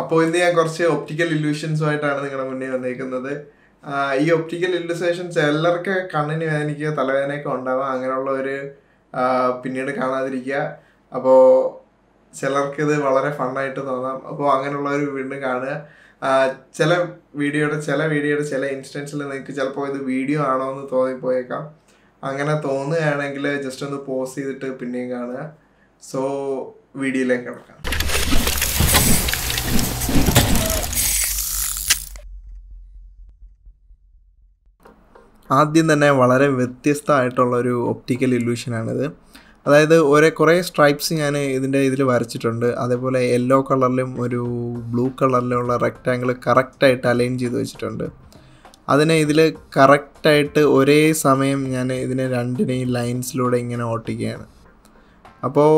അപ്പോൾ ഇന്ന് ഞാൻ കുറച്ച് ഒപ്റ്റിക്കൽ ഇല്യൂഷൻസുമായിട്ടാണ് നിങ്ങളുടെ മുന്നേ വന്നേക്കുന്നത് ഈ ഒപ്റ്റിക്കൽ ഇല്യൂസേഷൻ ചിലർക്ക് കണ്ണിന് വേദനിക്കുക തലവേദനയൊക്കെ ഉണ്ടാവുക അങ്ങനെയുള്ള ഒരു പിന്നീട് കാണാതിരിക്കുക അപ്പോൾ ചിലർക്ക് ഇത് വളരെ ഫണ്ണായിട്ട് തോന്നാം അപ്പോൾ അങ്ങനെയുള്ള ഒരു വീണ്ടും കാണുക ചില വീഡിയോയുടെ ചില വീഡിയോയുടെ ചില ഇൻസ്റ്റൻസിൽ നിങ്ങൾക്ക് ചിലപ്പോൾ ഇത് വീഡിയോ ആണോ എന്ന് തോന്നിപ്പോയേക്കാം അങ്ങനെ തോന്നുകയാണെങ്കിൽ ജസ്റ്റ് ഒന്ന് പോസ് ചെയ്തിട്ട് പിന്നെയും കാണുക സോ വീഡിയോയിലേക്ക് കിടക്കാം ആദ്യം തന്നെ വളരെ വ്യത്യസ്തമായിട്ടുള്ളൊരു ഒപ്റ്റിക്കൽ ഇല്യൂഷനാണിത് അതായത് ഒരേ കുറേ സ്ട്രൈപ്സ് ഞാൻ ഇതിൻ്റെ ഇതിൽ വരച്ചിട്ടുണ്ട് അതേപോലെ യെല്ലോ കളറിലും ഒരു ബ്ലൂ കളറിലുമുള്ള റെക്റ്റാങ്കിൾ കറക്റ്റായിട്ട് അലൈൻ ചെയ്ത് വെച്ചിട്ടുണ്ട് അതിനെ ഇതിൽ കറക്റ്റായിട്ട് ഒരേ സമയം ഞാൻ ഇതിനെ രണ്ടിനെയും ലൈൻസിലൂടെ ഇങ്ങനെ ഓട്ടിക്കുകയാണ് അപ്പോൾ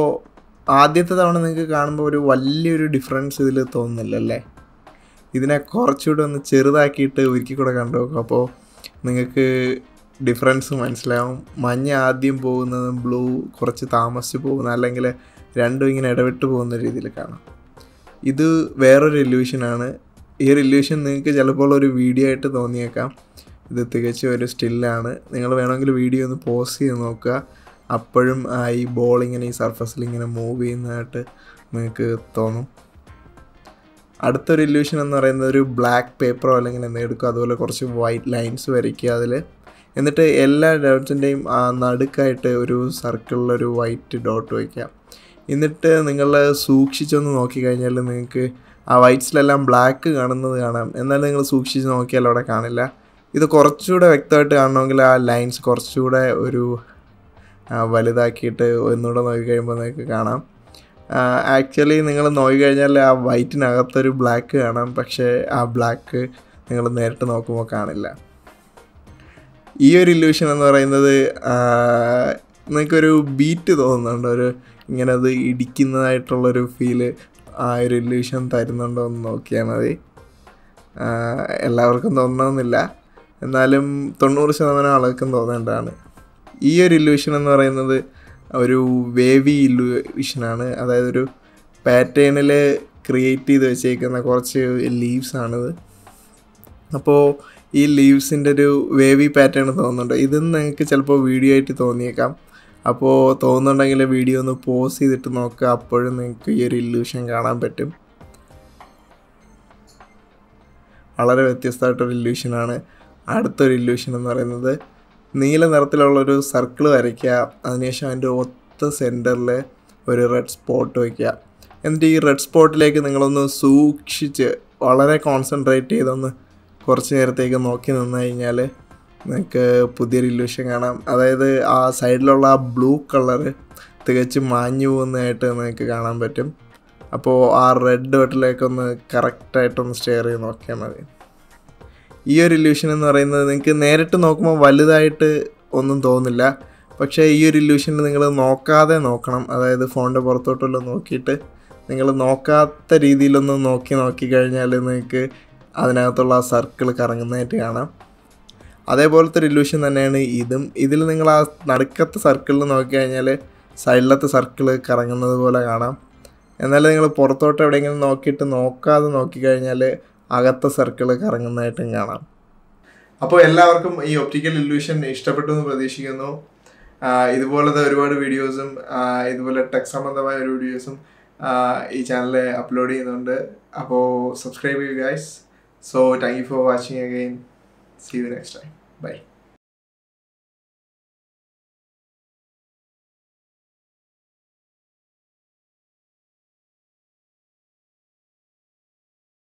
ആദ്യത്തെ തവണ നിങ്ങൾക്ക് കാണുമ്പോൾ ഒരു വലിയൊരു ഡിഫറൻസ് ഇതിൽ അല്ലേ ഇതിനെ കുറച്ചുകൂടെ ഒന്ന് ചെറുതാക്കിയിട്ട് ഒരുക്കി കൂടെ കണ്ടു നോക്കും അപ്പോൾ നിങ്ങൾക്ക് ഡിഫറൻസ് മനസ്സിലാവും മഞ്ഞ ആദ്യം പോകുന്നതും ബ്ലൂ കുറച്ച് താമസിച്ച് പോകുന്ന അല്ലെങ്കിൽ രണ്ടും ഇങ്ങനെ ഇടവിട്ട് പോകുന്ന രീതിയിൽ കാണാം ഇത് വേറൊരു റെല്യൂഷനാണ് ഈ റെല്യൂഷൻ നിങ്ങൾക്ക് ചിലപ്പോൾ ഒരു വീഡിയോ ആയിട്ട് തോന്നിയേക്കാം ഇത് തികച്ചും ഒരു സ്റ്റില്ലാണ് നിങ്ങൾ വേണമെങ്കിൽ വീഡിയോ ഒന്ന് പോസ് ചെയ്ത് നോക്കുക അപ്പോഴും ഈ ബോളിങ്ങനെ ഈ സർഫസിൽ ഇങ്ങനെ മൂവ് ചെയ്യുന്നതായിട്ട് നിങ്ങൾക്ക് തോന്നും അടുത്തൊരു ഇല്യൂഷൻ എന്ന് പറയുന്നത് ഒരു ബ്ലാക്ക് പേപ്പറോ അല്ലെങ്കിൽ എന്തെങ്കിലും എടുക്കുക അതുപോലെ കുറച്ച് വൈറ്റ് ലൈൻസ് വരയ്ക്കുക അതിൽ എന്നിട്ട് എല്ലാ ഡോട്ട്സിൻ്റെയും നടുക്കായിട്ട് ഒരു സർക്കിളിലൊരു വൈറ്റ് ഡോട്ട് വയ്ക്കുക എന്നിട്ട് നിങ്ങൾ സൂക്ഷിച്ചൊന്ന് നോക്കിക്കഴിഞ്ഞാൽ നിങ്ങൾക്ക് ആ വൈറ്റ്സിലെല്ലാം ബ്ലാക്ക് കാണുന്നത് കാണാം എന്നാൽ നിങ്ങൾ സൂക്ഷിച്ച് നോക്കിയാൽ അവിടെ കാണില്ല ഇത് കുറച്ചുകൂടെ വ്യക്തമായിട്ട് കാണണമെങ്കിൽ ആ ലൈൻസ് കുറച്ചുകൂടെ ഒരു വലുതാക്കിയിട്ട് ഒന്നുകൂടെ നോക്കി കഴിയുമ്പോൾ നിങ്ങൾക്ക് കാണാം ആക്ച്വലി നിങ്ങൾ നോക്കി കഴിഞ്ഞാൽ ആ വൈറ്റിനകത്തൊരു ബ്ലാക്ക് കാണാം പക്ഷേ ആ ബ്ലാക്ക് നിങ്ങൾ നേരിട്ട് നോക്കുമ്പോൾ കാണില്ല ഈ ഒരു ഇല്യൂഷൻ എന്ന് പറയുന്നത് നിങ്ങൾക്കൊരു ബീറ്റ് തോന്നുന്നുണ്ട് ഒരു ഇങ്ങനെ അത് ഇടിക്കുന്നതായിട്ടുള്ളൊരു ഫീല് ആ ഒരു ഇല്യൂഷൻ തരുന്നുണ്ടോ എന്ന് നോക്കിയാൽ മതി എല്ലാവർക്കും തോന്നണമെന്നില്ല എന്നാലും തൊണ്ണൂറ് ശതമാനം ആൾക്കും തോന്നേണ്ടതാണ് ഈ ഒരു ഇല്യൂഷൻ എന്ന് പറയുന്നത് ഒരു വേവി ഇല്യൂഷനാണ് അതായത് ഒരു പാറ്റേണിൽ ക്രിയേറ്റ് ചെയ്ത് വെച്ചേക്കുന്ന കുറച്ച് ലീവ്സ് ആണിത് അപ്പോൾ ഈ ലീവ്സിൻ്റെ ഒരു വേവി പാറ്റേൺ തോന്നുന്നുണ്ട് ഇതെന്ന് നിങ്ങൾക്ക് ചിലപ്പോൾ വീഡിയോ ആയിട്ട് തോന്നിയേക്കാം അപ്പോൾ തോന്നുന്നുണ്ടെങ്കിൽ വീഡിയോ ഒന്ന് പോസ് ചെയ്തിട്ട് നോക്കുക അപ്പോഴും നിങ്ങൾക്ക് ഈ ഒരു ഇല്യൂഷൻ കാണാൻ പറ്റും വളരെ വ്യത്യസ്തമായിട്ടൊരു ഇല്യൂഷനാണ് അടുത്തൊരു ഇല്യൂഷൻ എന്ന് പറയുന്നത് നീല നിറത്തിലുള്ളൊരു സർക്കിൾ വരയ്ക്കുക അതിനുശേഷം അതിൻ്റെ ഒത്ത സെൻറ്ററിൽ ഒരു റെഡ് സ്പോട്ട് വയ്ക്കുക എന്നിട്ട് ഈ റെഡ് സ്പോട്ടിലേക്ക് നിങ്ങളൊന്ന് സൂക്ഷിച്ച് വളരെ കോൺസെൻട്രേറ്റ് ചെയ്തൊന്ന് കുറച്ച് നേരത്തേക്ക് നോക്കി നിന്ന് കഴിഞ്ഞാൽ നിങ്ങൾക്ക് പുതിയൊരു ഇല്യൂഷൻ കാണാം അതായത് ആ സൈഡിലുള്ള ആ ബ്ലൂ കളറ് തികച്ചും മാഞ്ഞു പോകുന്നതായിട്ട് നിങ്ങൾക്ക് കാണാൻ പറ്റും അപ്പോൾ ആ റെഡ് ഡോട്ടിലേക്കൊന്ന് കറക്റ്റായിട്ടൊന്ന് സ്റ്റെയർ ചെയ്ത് നോക്കിയാൽ മതി ഈ ഒരു ഇല്യൂഷൻ എന്ന് പറയുന്നത് നിങ്ങൾക്ക് നേരിട്ട് നോക്കുമ്പോൾ വലുതായിട്ട് ഒന്നും തോന്നില്ല പക്ഷേ ഈ ഒരു ഇല്യൂഷനിൽ നിങ്ങൾ നോക്കാതെ നോക്കണം അതായത് ഫോണിൻ്റെ പുറത്തോട്ടുള്ള നോക്കിയിട്ട് നിങ്ങൾ നോക്കാത്ത രീതിയിലൊന്ന് നോക്കി നോക്കി കഴിഞ്ഞാൽ നിങ്ങൾക്ക് അതിനകത്തുള്ള ആ സർക്കിൾ കറങ്ങുന്നതായിട്ട് കാണാം അതേപോലത്തെ ഒരു ഇല്യൂഷൻ തന്നെയാണ് ഇതും ഇതിൽ നിങ്ങൾ ആ നടുക്കത്തെ സർക്കിളിൽ നോക്കിക്കഴിഞ്ഞാൽ സൈഡിലത്തെ സർക്കിൾ കറങ്ങുന്നത് പോലെ കാണാം എന്നാൽ നിങ്ങൾ പുറത്തോട്ട് എവിടെയെങ്കിലും നോക്കിയിട്ട് നോക്കാതെ നോക്കിക്കഴിഞ്ഞാൽ അകത്തെ സർക്കിൾ കറങ്ങുന്നതായിട്ടും കാണാം അപ്പോൾ എല്ലാവർക്കും ഈ ഒപ്റ്റിക്കൽ ഇല്യൂഷൻ ഇഷ്ടപ്പെട്ടു എന്ന് പ്രതീക്ഷിക്കുന്നു ഇതുപോലത്തെ ഒരുപാട് വീഡിയോസും ഇതുപോലെ ടെക് സംബന്ധമായ ഒരു വീഡിയോസും ഈ ചാനലിൽ അപ്ലോഡ് ചെയ്യുന്നുണ്ട് അപ്പോൾ സബ്സ്ക്രൈബ് ചെയ്യൂ guys so thank you for watching again see you next time by